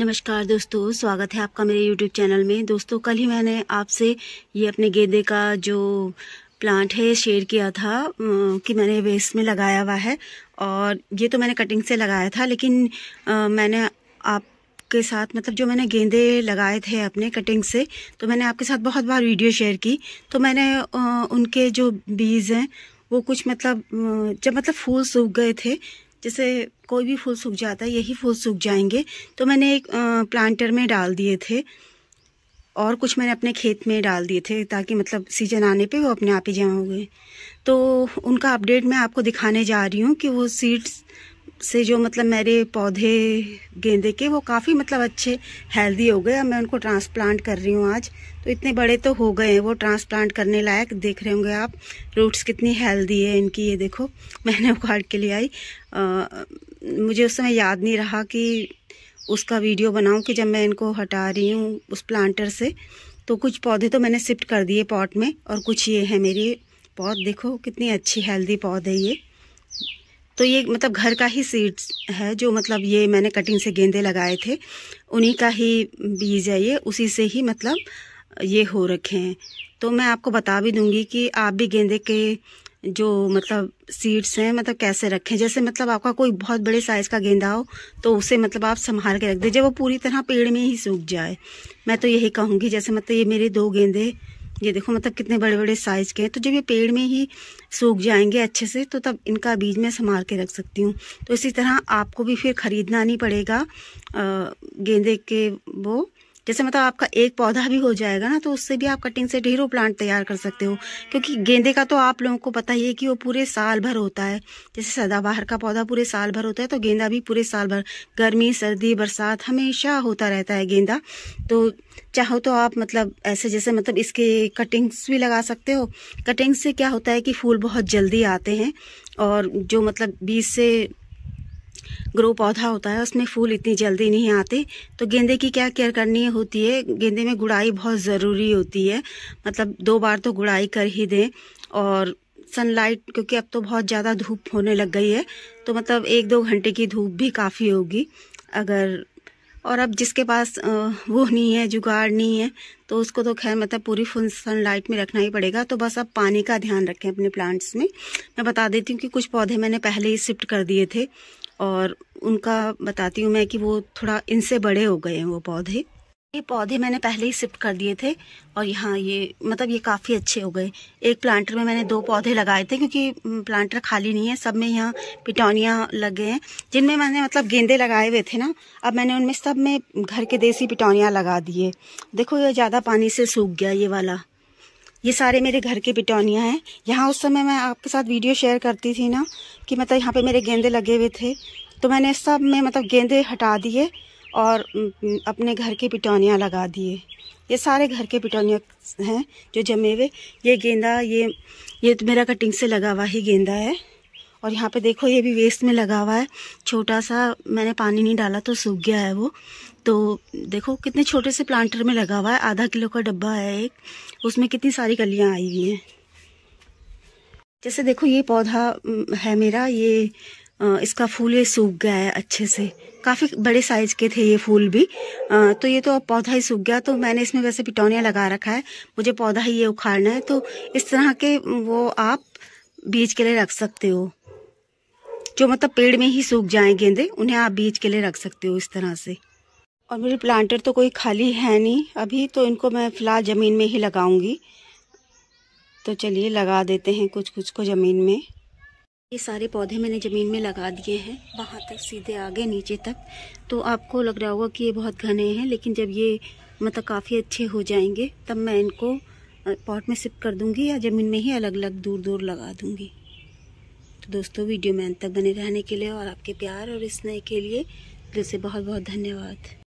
नमस्कार दोस्तों स्वागत है आपका मेरे यूट्यूब चैनल में दोस्तों कल ही मैंने आपसे ये अपने गेंदे का जो प्लांट है शेयर किया था कि मैंने वेस्ट में लगाया हुआ है और ये तो मैंने कटिंग से लगाया था लेकिन आ, मैंने आप के साथ मतलब जो मैंने गेंदे लगाए थे अपने कटिंग से तो मैंने आपके साथ बहुत बार वीडियो शेयर की तो मैंने उनके जो बीज हैं वो कुछ मतलब जब मतलब फूल सूख गए थे जैसे कोई भी फूल सूख जाता है यही फूल सूख जाएंगे तो मैंने एक प्लांटर में डाल दिए थे और कुछ मैंने अपने खेत में डाल दिए थे ताकि मतलब सीजन आने पे वो अपने आप ही जमा हो गए तो उनका अपडेट मैं आपको दिखाने जा रही हूँ कि वो सीड्स से जो मतलब मेरे पौधे गेंदे के वो काफ़ी मतलब अच्छे हेल्दी हो गए अब मैं उनको ट्रांसप्लांट कर रही हूँ आज तो इतने बड़े तो हो गए हैं वो ट्रांसप्लांट करने लायक देख रहे होंगे आप रूट्स कितनी हेल्दी है इनकी ये देखो मैंने उखाड़ के लिए आई मुझे उस समय याद नहीं रहा कि उसका वीडियो बनाऊं कि जब मैं इनको हटा रही हूँ उस प्लांटर से तो कुछ पौधे तो मैंने शिफ्ट कर दिए पॉट में और कुछ ये है मेरे पौध देखो कितनी अच्छी हेल्दी पौध है ये तो ये मतलब घर का ही सीड्स है जो मतलब ये मैंने कटिंग से गेंदे लगाए थे उन्हीं का ही बीज है ये उसी से ही मतलब ये हो रखे हैं तो मैं आपको बता भी दूंगी कि आप भी गेंदे के जो मतलब सीड्स हैं मतलब कैसे रखें जैसे मतलब आपका कोई बहुत बड़े साइज़ का गेंदा हो तो उसे मतलब आप संभाल के रख दीजिए वो पूरी तरह पेड़ में ही सूख जाए मैं तो यही कहूँगी जैसे मतलब ये मेरे दो गेंदे ये देखो मतलब कितने बड़े बड़े साइज के हैं तो जब ये पेड़ में ही सूख जाएंगे अच्छे से तो तब इनका बीज मैं संभाल के रख सकती हूँ तो इसी तरह आपको भी फिर ख़रीदना नहीं पड़ेगा गेंदे के वो जैसे मतलब आपका एक पौधा भी हो जाएगा ना तो उससे भी आप कटिंग से ढेरों प्लांट तैयार कर सकते हो क्योंकि गेंदे का तो आप लोगों को पता ही है कि वो पूरे साल भर होता है जैसे सदाबहार का पौधा पूरे साल भर होता है तो गेंदा भी पूरे साल भर गर्मी सर्दी बरसात हमेशा होता रहता है गेंदा तो चाहो तो आप मतलब ऐसे जैसे मतलब इसके कटिंग्स भी लगा सकते हो कटिंग्स से क्या होता है कि फूल बहुत जल्दी आते हैं और जो मतलब बीस से ग्रो पौधा होता है उसमें फूल इतनी जल्दी नहीं आते तो गेंदे की क्या केयर करनी होती है गेंदे में गुड़ाई बहुत ज़रूरी होती है मतलब दो बार तो गुड़ाई कर ही दें और सनलाइट क्योंकि अब तो बहुत ज़्यादा धूप होने लग गई है तो मतलब एक दो घंटे की धूप भी काफ़ी होगी अगर और अब जिसके पास वो नहीं है जुगाड़ नहीं है तो उसको तो खैर मतलब पूरी फुल सनलाइट में रखना ही पड़ेगा तो बस अब पानी का ध्यान रखें अपने प्लांट्स में मैं बता देती हूँ कि कुछ पौधे मैंने पहले ही शिफ्ट कर दिए थे और उनका बताती हूँ मैं कि वो थोड़ा इनसे बड़े हो गए हैं वो पौधे ये पौधे मैंने पहले ही शिफ्ट कर दिए थे और यहाँ ये मतलब ये काफ़ी अच्छे हो गए एक प्लांटर में मैंने दो पौधे लगाए थे क्योंकि प्लांटर खाली नहीं है सब में यहाँ पिटोनिया लग गए हैं जिनमें मैंने मतलब गेंदे लगाए हुए थे ना अब मैंने उनमें सब में घर के देसी पिटोनिया लगा दिए देखो ये ज़्यादा पानी से सूख गया ये वाला ये सारे मेरे घर के पिटोनिया हैं यहाँ उस समय मैं आपके साथ वीडियो शेयर करती थी ना कि मतलब यहाँ पे मेरे गेंदे लगे हुए थे तो मैंने सब में मतलब गेंदे हटा दिए और अपने घर के पिटोनिया लगा दिए ये सारे घर के पिटोनिया हैं जो जमे हुए ये गेंदा ये ये तो मेरा कटिंग से लगा हुआ ही गेंदा है और यहाँ पे देखो ये भी वेस्ट में लगा हुआ है छोटा सा मैंने पानी नहीं डाला तो सूख गया है वो तो देखो कितने छोटे से प्लांटर में लगा हुआ है आधा किलो का डब्बा है एक उसमें कितनी सारी कलियाँ आई हुई हैं जैसे देखो ये पौधा है मेरा ये इसका फूल ये सूख गया है अच्छे से काफ़ी बड़े साइज के थे ये फूल भी आ, तो ये तो अब पौधा ही सूख गया तो मैंने इसमें वैसे पिटोनिया लगा रखा है मुझे पौधा ही ये उखाड़ना है तो इस तरह के वो आप बीज के लिए रख सकते हो जो मतलब पेड़ में ही सूख जाएं गेंदे उन्हें आप बीज के लिए रख सकते हो इस तरह से और मेरे प्लांटर तो कोई खाली है नहीं अभी तो इनको मैं फ़िलहाल ज़मीन में ही लगाऊंगी तो चलिए लगा देते हैं कुछ कुछ को ज़मीन में ये सारे पौधे मैंने ज़मीन में लगा दिए हैं वहाँ तक सीधे आगे नीचे तक तो आपको लग रहा होगा कि ये बहुत घने हैं लेकिन जब ये मतलब काफ़ी अच्छे हो जाएंगे तब मैं इनको पॉट में सिप कर दूंगी या ज़मीन में ही अलग अलग दूर दूर लगा दूंगी तो दोस्तों वीडियो में अंत तक बने रहने के लिए और आपके प्यार और स्नेह के लिए दिल से बहुत बहुत धन्यवाद